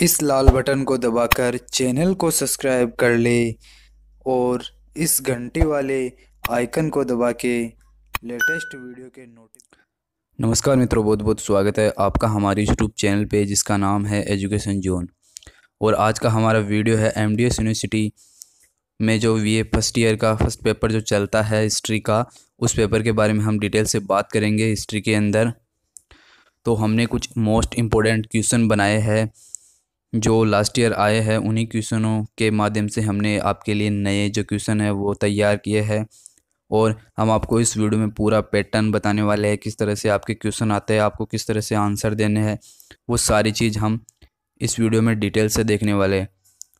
इस लाल बटन को दबाकर चैनल को सब्सक्राइब कर ले और इस घंटे वाले आइकन को दबा के लेटेस्ट वीडियो के नोटिस नमस्कार मित्रों बहुत बहुत स्वागत है आपका हमारे यूट्यूब चैनल पे जिसका नाम है एजुकेशन जोन और आज का हमारा वीडियो है एम यूनिवर्सिटी में जो वी फर्स्ट ईयर का फर्स्ट पेपर जो चलता है हिस्ट्री का उस पेपर के बारे में हम डिटेल से बात करेंगे हिस्ट्री के अंदर तो हमने कुछ मोस्ट इम्पोर्टेंट क्वेश्चन बनाए हैं जो लास्ट ईयर आए हैं उन्हीं क्वेश्चनों के माध्यम से हमने आपके लिए नए जो क्वेश्चन है वो तैयार किए हैं और हम आपको इस वीडियो में पूरा पैटर्न बताने वाले हैं किस तरह से आपके क्वेश्चन आते हैं आपको किस तरह से आंसर देने हैं वो सारी चीज़ हम इस वीडियो में डिटेल से देखने वाले हैं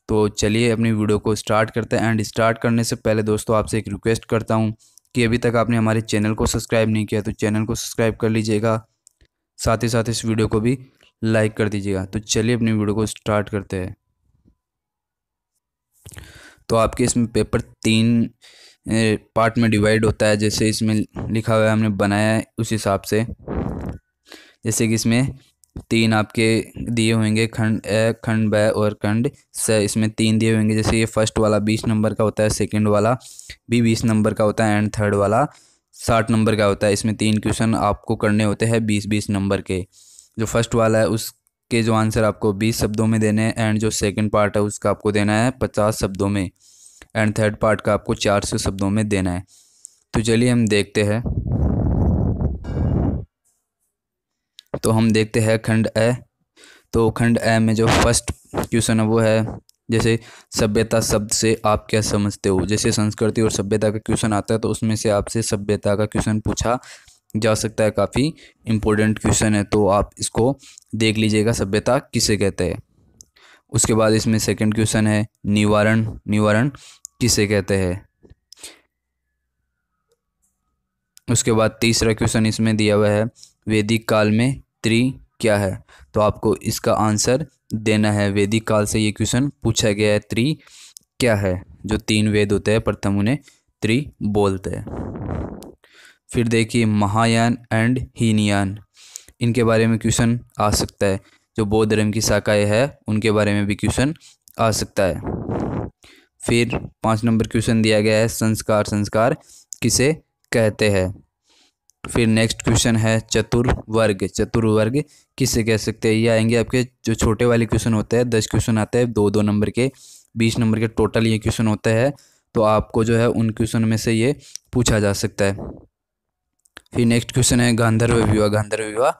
तो चलिए अपनी वीडियो को स्टार्ट करते हैं एंड स्टार्ट करने से पहले दोस्तों आपसे एक रिक्वेस्ट करता हूँ कि अभी तक आपने हमारे चैनल को सब्सक्राइब नहीं किया तो चैनल को सब्सक्राइब कर लीजिएगा साथ ही साथ इस वीडियो को भी लाइक कर दीजिएगा तो चलिए अपनी वीडियो को स्टार्ट करते हैं तो आपके इसमें पेपर तीन पार्ट में डिवाइड होता है जैसे इसमें लिखा हुआ है हमने बनाया है उस हिसाब से जैसे कि इसमें तीन आपके दिए होंगे खंड ए खंड ब और खंड स इसमें तीन दिए होंगे जैसे ये फर्स्ट वाला बीस नंबर का होता है सेकंड वाला भी बीस नंबर का होता है एंड थर्ड वाला साठ नंबर का होता है इसमें तीन क्वेश्चन आपको करने होते हैं बीस बीस नंबर के जो फर्स्ट वाला है उसके जो आंसर आपको बीस शब्दों में देने हैं एंड जो सेकेंड पार्ट है उसका आपको देना है पचास शब्दों में एंड थर्ड पार्ट का आपको चार सौ शब्दों में देना है तो चलिए हम देखते हैं तो हम देखते हैं खंड ए तो खंड ए में जो फर्स्ट क्वेश्चन है वो है जैसे सभ्यता शब्द से आप क्या समझते हो जैसे संस्कृति और सभ्यता का क्वेश्चन आता है तो उसमें से आपसे सभ्यता का क्वेश्चन पूछा जा सकता है काफ़ी इम्पोर्टेंट क्वेश्चन है तो आप इसको देख लीजिएगा सभ्यता किसे कहते हैं उसके बाद इसमें सेकंड क्वेश्चन है निवारण निवारण किसे कहते हैं उसके बाद तीसरा क्वेश्चन इसमें दिया हुआ है वैदिक काल में त्रि क्या है तो आपको इसका आंसर देना है वैदिक काल से ये क्वेश्चन पूछा गया है त्रि क्या है जो तीन वेद होते हैं प्रथम उन्हें त्रि बोलते हैं फिर देखिए महायान एंड हीनयान इनके बारे में क्वेश्चन आ सकता है जो बौद्ध धर्म की शाखाएँ है उनके बारे में भी क्वेश्चन आ सकता है फिर पाँच नंबर क्वेश्चन दिया गया है संस्कार संस्कार किसे कहते हैं फिर नेक्स्ट क्वेश्चन है चतुर्वर्ग चतुर्वर्ग किसे कह सकते हैं ये आएंगे आपके जो छोटे वाले क्वेश्चन होते हैं दस क्वेश्चन आते हैं दो दो नंबर के बीस नंबर के टोटल ये क्वेश्चन होते हैं तो आपको जो है उन क्वेश्चन में से ये पूछा जा सकता है फिर नेक्स्ट क्वेश्चन है गांधर्व विवाह गांधर्व विवाह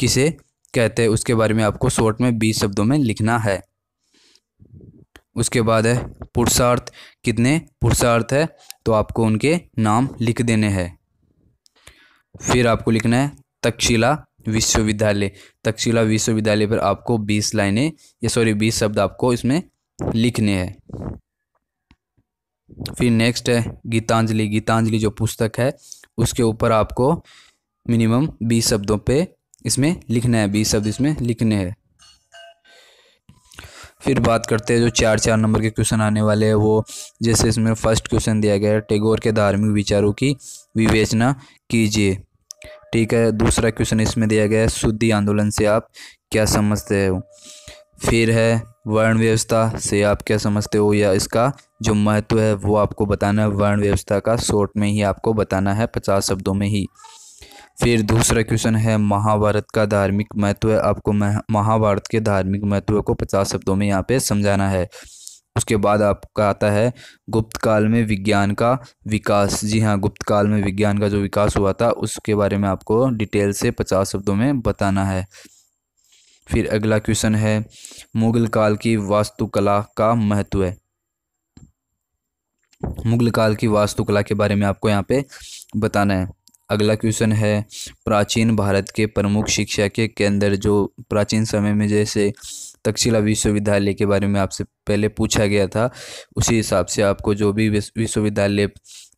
किसे कहते हैं उसके बारे में आपको शॉर्ट में बीस शब्दों में लिखना है उसके बाद है पुरुषार्थ कितने पुरुषार्थ है तो आपको उनके नाम लिख देने हैं फिर आपको लिखना है तक्षशिला विश्वविद्यालय तक्षशिला विश्वविद्यालय पर आपको बीस लाइनें या सॉरी बीस शब्द आपको इसमें लिखने हैं फिर नेक्स्ट है गीतांजलि गीतांजलि जो पुस्तक है उसके ऊपर आपको मिनिमम बीस शब्दों पे इसमें लिखना है बीस शब्द इसमें लिखने हैं फिर बात करते हैं जो चार चार नंबर के क्वेश्चन आने वाले हैं वो जैसे इसमें फर्स्ट क्वेश्चन दिया गया है टेगोर के धार्मिक विचारों की विवेचना कीजिए ठीक है दूसरा क्वेश्चन इसमें दिया गया है शुद्धि आंदोलन से आप क्या समझते हो फिर है वर्ण व्यवस्था से आप क्या समझते हो या इसका जो महत्व है वो आपको बताना है वर्ण व्यवस्था का शॉर्ट में ही आपको बताना है पचास शब्दों में ही फिर दूसरा क्वेश्चन है महाभारत का धार्मिक महत्व आपको महाभारत के धार्मिक महत्व को पचास शब्दों में यहाँ पे समझाना है उसके बाद आपका आता है गुप्त काल में विज्ञान का विकास जी हाँ गुप्त काल में विज्ञान का जो विकास हुआ था उसके बारे में आपको डिटेल से पचास शब्दों में बताना है फिर अगला क्वेश्चन है मुगल काल की वास्तुकला का महत्व है मुगल काल की वास्तुकला के बारे में आपको यहाँ पे बताना है अगला क्वेश्चन है प्राचीन भारत के प्रमुख शिक्षा के केंद्र जो प्राचीन समय में जैसे तक्षशिला विश्वविद्यालय के बारे में आपसे पहले पूछा गया था उसी हिसाब से आपको जो भी विश्वविद्यालय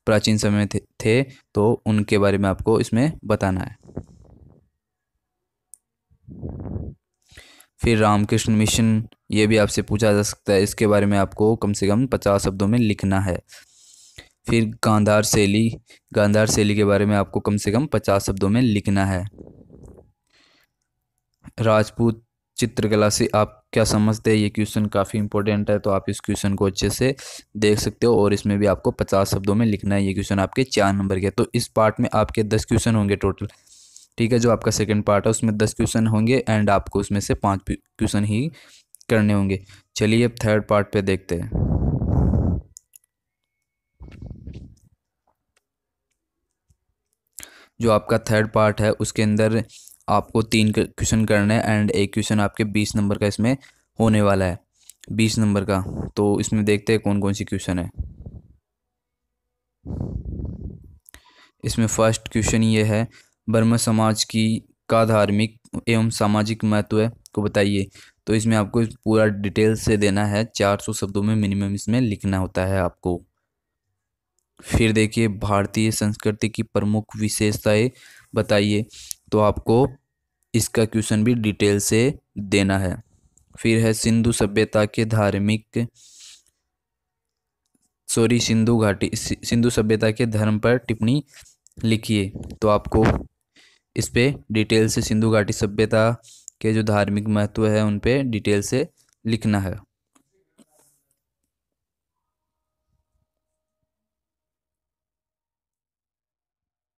प्राचीन समय थे, थे तो उनके बारे में आपको इसमें बताना है फिर रामकृष्ण मिशन ये भी आपसे पूछा जा सकता है इसके बारे में आपको कम से कम पचास शब्दों में लिखना है फिर गांधार शैली गांधार शैली के बारे में आपको कम से कम पचास शब्दों में लिखना है राजपूत चित्रकला से आप क्या समझते हैं ये क्वेश्चन काफ़ी इंपॉर्टेंट है तो आप इस क्वेश्चन को अच्छे से देख सकते हो और इसमें भी आपको पचास शब्दों में लिखना है ये क्वेश्चन आपके चार नंबर के तो इस पार्ट में आपके दस क्वेश्चन होंगे टोटल ठीक है जो आपका सेकेंड पार्ट है उसमें दस क्वेश्चन होंगे एंड आपको उसमें से पाँच क्वेश्चन ही करने होंगे चलिए अब थर्ड पार्ट पे देखते हैं जो आपका थर्ड पार्ट है उसके अंदर आपको तीन क्वेश्चन करने हैं एंड एक क्वेश्चन आपके बीस नंबर का इसमें होने वाला है बीस नंबर का तो इसमें देखते हैं कौन कौन सी क्वेश्चन है इसमें फर्स्ट क्वेश्चन ये है बर्मा समाज की का धार्मिक एवं सामाजिक महत्व है को बताइए तो इसमें आपको पूरा डिटेल से देना है 400 शब्दों में मिनिमम इसमें लिखना होता है आपको फिर देखिए भारतीय संस्कृति की प्रमुख विशेषताएं बताइए तो आपको इसका क्वेश्चन भी डिटेल से देना है फिर है सिंधु सभ्यता के धार्मिक सॉरी सिंधु घाटी सिंधु सभ्यता के धर्म पर टिप्पणी लिखिए तो आपको इस पर डिटेल से सिंधु घाटी सभ्यता के जो धार्मिक महत्व है उन पर डिटेल से लिखना है